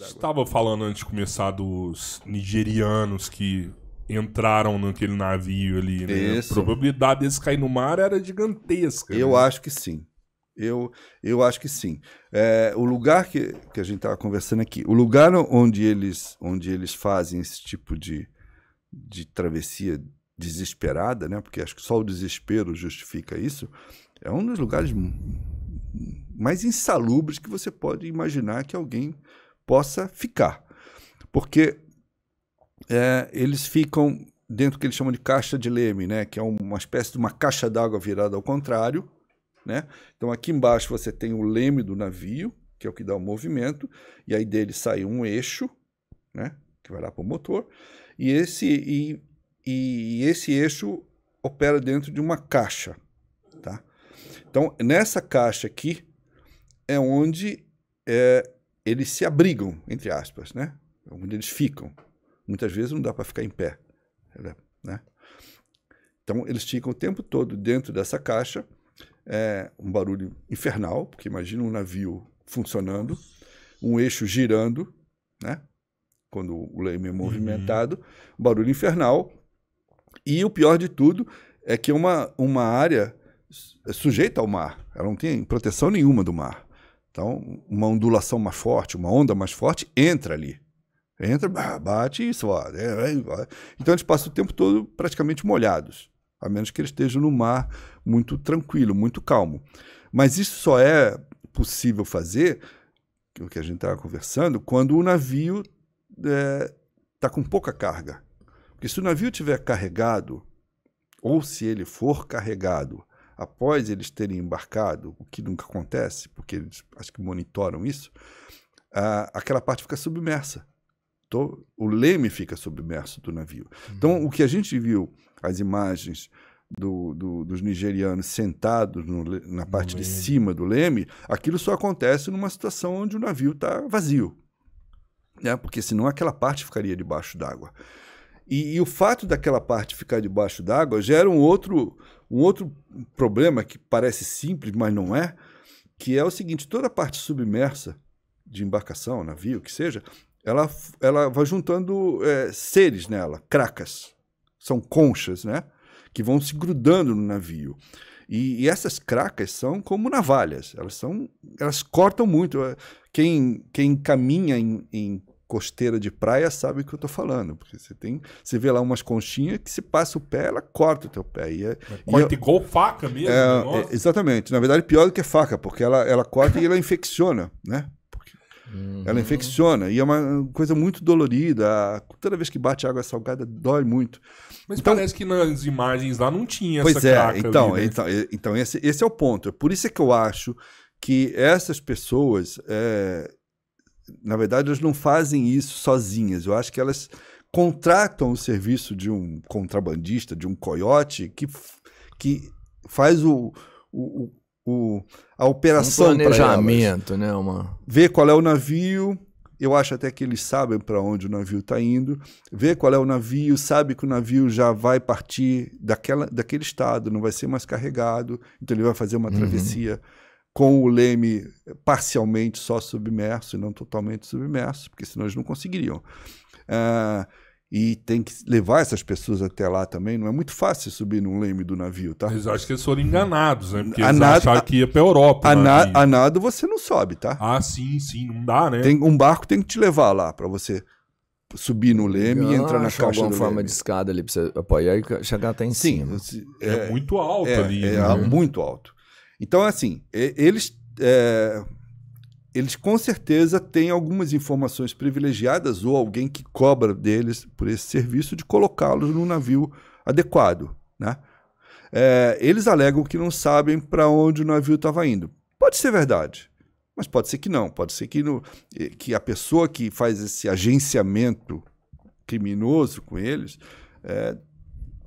Estava falando antes de começar dos nigerianos que entraram naquele navio ali, né? Isso. A probabilidade deles cair no mar era gigantesca. Eu né? acho que sim. Eu, eu acho que sim. É, o lugar que, que a gente estava conversando aqui, o lugar onde eles, onde eles fazem esse tipo de, de travessia desesperada, né? porque acho que só o desespero justifica isso, é um dos lugares mais insalubres que você pode imaginar que alguém possa ficar. Porque é, eles ficam dentro do que eles chamam de caixa de leme, né? que é uma espécie de uma caixa d'água virada ao contrário. Né? Então aqui embaixo você tem o leme do navio, que é o que dá o movimento, e aí dele sai um eixo, né? que vai lá para o motor, e esse, e, e esse eixo opera dentro de uma caixa. Tá? Então nessa caixa aqui é onde é, eles se abrigam, entre aspas, né? Onde eles ficam. Muitas vezes não dá para ficar em pé, né? né? Então, eles ficam o tempo todo dentro dessa caixa, é, um barulho infernal, porque imagina um navio funcionando, um eixo girando, né? Quando o leme é uhum. movimentado, uhum. barulho infernal. E o pior de tudo é que é uma, uma área sujeita ao mar, ela não tem proteção nenhuma do mar. Então, uma ondulação mais forte, uma onda mais forte, entra ali. Entra, bate e então Então, eles passam o tempo todo praticamente molhados, a menos que eles estejam no mar muito tranquilo, muito calmo. Mas isso só é possível fazer, é o que a gente estava conversando, quando o navio está é, tá com pouca carga. Porque se o navio tiver carregado, ou se ele for carregado após eles terem embarcado, o que nunca acontece, porque eles acho que monitoram isso, aquela parte fica submersa. Então, o leme fica submerso do navio. Uhum. Então, o que a gente viu, as imagens do, do, dos nigerianos sentados no, na parte de cima do leme, aquilo só acontece numa situação onde o navio está vazio. Né? Porque senão aquela parte ficaria debaixo d'água. E, e, o fato daquela parte ficar debaixo d'água gera um outro um outro problema que parece simples, mas não é, que é o seguinte: toda a parte submersa de embarcação, navio, que seja, ela, ela vai juntando é, seres nela, cracas, são conchas, né? Que vão se grudando no navio. E, e, essas cracas são como navalhas, elas são, elas cortam muito. Quem, quem caminha em, em costeira de praia sabe o que eu tô falando, porque você tem, você vê lá umas conchinhas que se passa o pé, ela corta o teu pé. E, é, corta é e igual faca mesmo. É, é, exatamente. Na verdade, pior do que faca, porque ela, ela corta e ela infecciona, né? Uhum. Ela infecciona e é uma coisa muito dolorida. Toda vez que bate água salgada, dói muito. Mas então, parece que nas imagens lá não tinha pois essa é, então, ali, né? então, então esse, esse é o ponto. É por isso é que eu acho que essas pessoas é, na verdade, elas não fazem isso sozinhas. Eu acho que elas contratam o serviço de um contrabandista, de um coiote, que, que faz o, o, o a operação. Um planejamento, né? Uma... ver qual é o navio. Eu acho até que eles sabem para onde o navio está indo, vê qual é o navio, sabe que o navio já vai partir daquela, daquele estado, não vai ser mais carregado, então ele vai fazer uma uhum. travessia com o leme parcialmente só submerso e não totalmente submerso, porque senão eles não conseguiriam. Ah, e tem que levar essas pessoas até lá também. Não é muito fácil subir num leme do navio, tá? Eles acham que eles foram enganados, né? Porque a eles acharam que ia pra Europa. A, né? nada a nado você não sobe, tá? Ah, sim, sim. Não dá, né? Tem, um barco tem que te levar lá para você subir no leme ah, e entrar na caixa alguma do forma leme. de escada ali pra você apoiar e chegar até em sim, cima. É, é muito alto é, ali. É, né? é muito alto. Então, assim, eles, é, eles com certeza têm algumas informações privilegiadas ou alguém que cobra deles por esse serviço de colocá-los num navio adequado. Né? É, eles alegam que não sabem para onde o navio estava indo. Pode ser verdade, mas pode ser que não. Pode ser que, no, que a pessoa que faz esse agenciamento criminoso com eles é,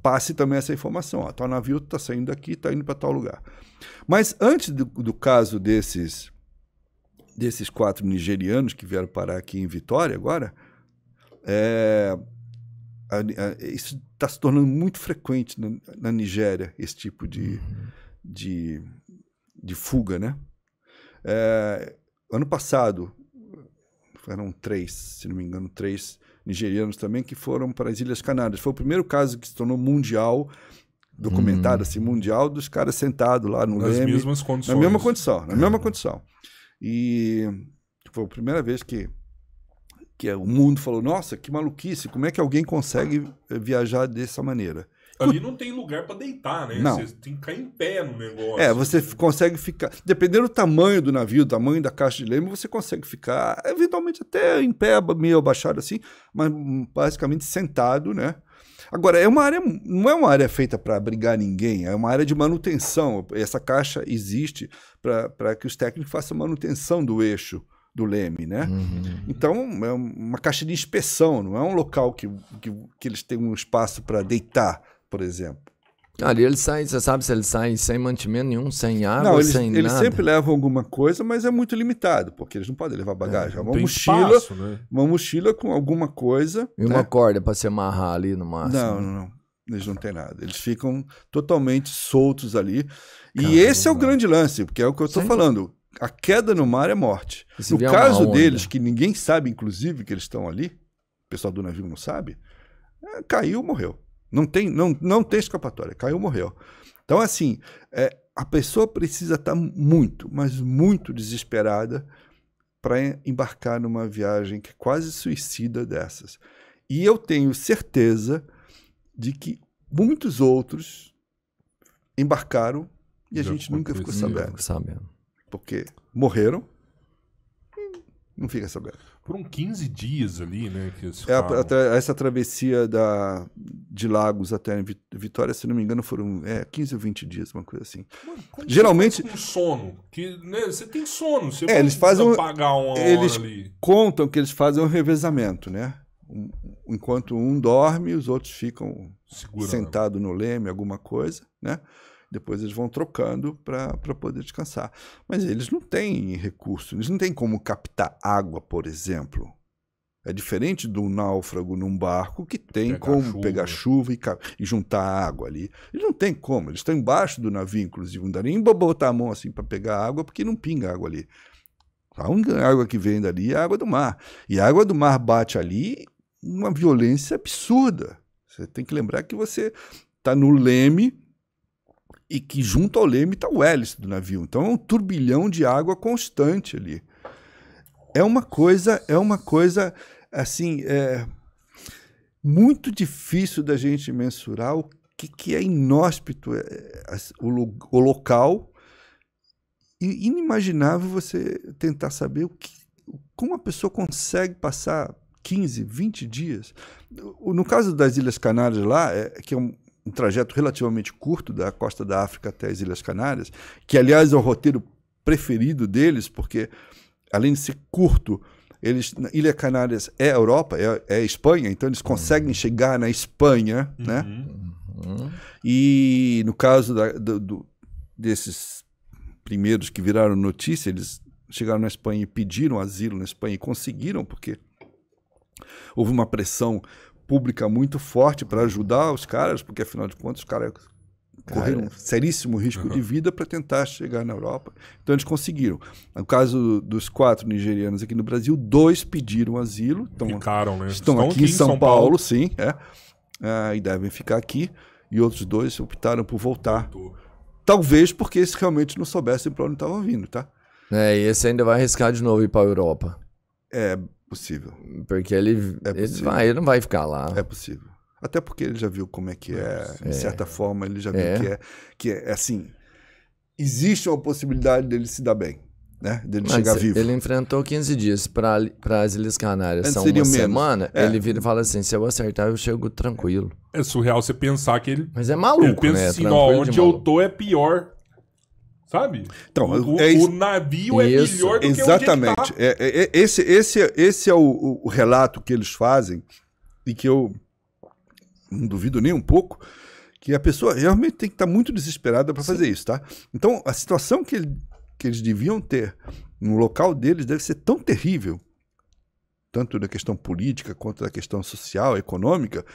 passe também essa informação. Ó, ah, tal tá navio está saindo daqui, está indo para tal lugar. Mas antes do, do, caso desses, desses quatro nigerianos que vieram parar aqui em Vitória agora, é, a, a, isso está se tornando muito frequente na, na Nigéria, esse tipo de, de, de fuga. Né? É, ano passado, eram três, se não me engano, três nigerianos também, que foram para as Ilhas Canárias. Foi o primeiro caso que se tornou mundial, documentado hum. assim, mundial, dos caras sentados lá no Nas leme, mesmas condições. Na mesma condição, na é. mesma condição. E foi a primeira vez que, que o mundo falou, nossa, que maluquice, como é que alguém consegue eh, viajar dessa maneira? Ali não tem lugar para deitar, né? Não. Você tem que ficar em pé no negócio. É, você assim. consegue ficar. Dependendo do tamanho do navio, do tamanho da caixa de leme, você consegue ficar, eventualmente, até em pé, meio abaixado assim, mas hum, basicamente sentado, né? Agora, é uma área, não é uma área feita para abrigar ninguém, é uma área de manutenção. Essa caixa existe para que os técnicos façam manutenção do eixo do leme, né? Uhum. uhum. Então, é uma caixa de inspeção, não é um local que, que, que eles têm um espaço para deitar, por exemplo. Ali eles saem você sabe se eles saem sem mantimento nenhum, sem água, não, eles, sem eles nada. Eles sempre levam alguma coisa, mas é muito limitado, porque eles não podem levar é, bagagem. É, uma mochila, espaço, né? uma mochila com alguma coisa. E né? uma corda para se amarrar ali no máximo. Não, não, não. Eles não têm nada. Eles ficam totalmente soltos ali. Caramba. E esse é o grande lance, porque é o que eu estou falando. A queda no mar é morte. no caso deles, que ninguém sabe, inclusive, que eles estão ali, o pessoal do navio não sabe, é, caiu, morreu. Não tem, não, não tem escapatória. Caiu, morreu. Então, assim, é, a pessoa precisa estar tá muito, mas muito desesperada para embarcar numa viagem que é quase suicida dessas. E eu tenho certeza de que muitos outros embarcaram e a Já gente nunca ficou sabendo. sabendo. Porque morreram, não fica sabendo por um 15 dias ali, né? Que é, a, a, essa travessia da, de Lagos até Vitória, se não me engano, foram é, 15 ou 20 dias, uma coisa assim. Mano, Geralmente. Com sono. Que, né, você tem sono, você é, eles fazem um, pagar uma Eles ali. contam que eles fazem um revezamento, né? Um, enquanto um dorme, os outros ficam Segurando. sentado no leme, alguma coisa, né? Depois eles vão trocando para poder descansar. Mas eles não têm recurso, eles não têm como captar água, por exemplo. É diferente do náufrago num barco que tem pegar como chuva. pegar chuva e, e, juntar água ali. Eles não tem como, eles estão embaixo do navio, inclusive, não dá nem botar a mão assim para pegar água, porque não pinga água ali. A única água que vem dali é a água do mar. E a água do mar bate ali uma violência absurda. Você tem que lembrar que você está no leme e que junto ao leme está o hélice do navio. Então é um turbilhão de água constante ali. É uma coisa, é uma coisa assim, é muito difícil da gente mensurar o que, que é inóspito é, é, o, o, local e inimaginável você tentar saber o que, como a pessoa consegue passar 15, 20 dias. No caso das Ilhas Canárias lá, é, que é um, um trajeto relativamente curto da costa da África até as Ilhas Canárias, que aliás é o roteiro preferido deles, porque além de ser curto, eles Ilha Canárias é Europa, é, é Espanha, então eles conseguem uhum. chegar na Espanha, uhum. né? Uhum. E no caso da, do, do, desses primeiros que viraram notícia, eles chegaram na Espanha e pediram asilo na Espanha e conseguiram, porque houve uma pressão pública muito forte para ajudar os caras, porque afinal de contas os caras correram um é. seríssimo risco uhum. de vida para tentar chegar na Europa. Então eles conseguiram. No caso dos quatro nigerianos aqui no Brasil, dois pediram asilo. Estão, Ficaram, né? Estão, estão aqui, em São, São Paulo, Paulo, sim. É. é, e devem ficar aqui. E outros dois optaram por voltar. Talvez porque eles realmente não soubessem para onde estavam vindo, tá? É, e esse ainda vai arriscar de novo ir para a Europa. É, Possível. Porque ele, é possível. ele, vai, ele não vai ficar lá. É possível. Até porque ele já viu como é que é, é. de certa forma, ele já viu é. que é que é, é assim. Existe uma possibilidade dele se dar bem, né? Dele Mas chegar vivo. Ele enfrentou 15 dias para as Ilhas Canárias, Antes são uma semana. É. Ele vira e fala assim: se eu acertar, eu chego tranquilo. É surreal você pensar que ele. Mas é maluco, ele pensa né? Assim, onde eu tô é pior Sabe? Então, o, é, o navio é melhor do exatamente. que o Exatamente. É, é, esse, esse, esse é o, o, relato que eles fazem e que eu não duvido nem um pouco que a pessoa realmente tem que estar tá muito desesperada para fazer isso, tá? Então, a situação que, ele, que eles deviam ter no local deles deve ser tão terrível, tanto da questão política quanto da questão social, econômica,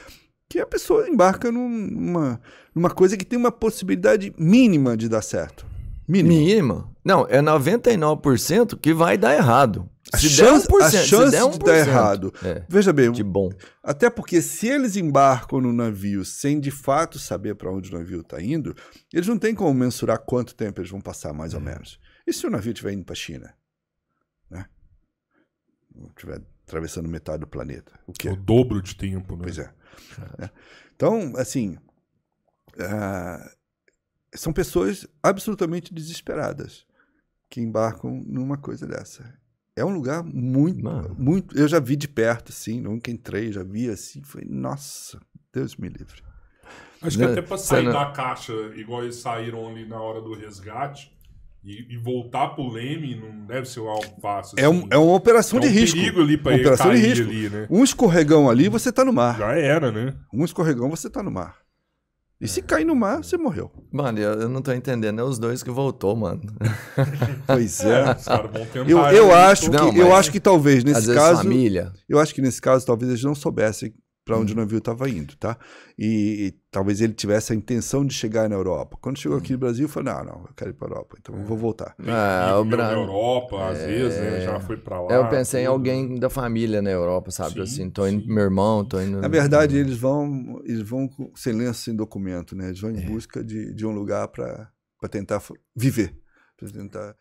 que a pessoa embarca numa, numa coisa que tem uma possibilidade mínima de dar certo. Mínimo. Não, é 99% que vai dar errado. A chance, der a chance der 1%, de dar errado. É, Veja bem, de bom. até porque se eles embarcam no navio sem de fato saber para onde o navio está indo, eles não têm como mensurar quanto tempo eles vão passar, mais é. ou menos. E se o navio estiver indo para a China? Né? Estiver atravessando metade do planeta. O quê? O dobro de tempo, né? Pois é. é. Então, assim, uh, são pessoas absolutamente desesperadas que embarcam numa coisa dessa. É um lugar muito, Mano. muito. Eu já vi de perto, assim, nunca entrei, já vi assim, foi nossa, Deus me livre. Acho que até para sair da caixa, igual eles saíram ali na hora do resgate, e, e voltar pro leme não deve ser um alface. Assim. É, um, assim. é uma operação é de um risco. Perigo ali para operação de risco. Ali, né? Um escorregão ali, você tá no mar. Já era, né? Um escorregão, você tá no mar. E se cair no mar, você morreu. Mano, eu, eu não tô entendendo. É os dois que voltou, mano. pois é. eu, eu acho que, eu acho que talvez nesse caso. Família. Eu acho que nesse caso talvez eles não soubessem para onde uhum. o navio estava indo, tá? E, e, talvez ele tivesse a intenção de chegar na Europa. Quando chegou aqui no uhum. Brasil, falou: não, não, eu quero ir para Europa, então eu vou é. voltar. Tem ah, é, o Bra... na Europa, às é... vezes, né? já foi para lá. Eu pensei tudo. em alguém da família na Europa, sabe? Sim, assim, tô indo, sim. meu irmão, tô indo. Na verdade, eles vão, eles vão sem lenço, sem documento, né? Eles vão em é. busca de, de um lugar para tentar viver, para tentar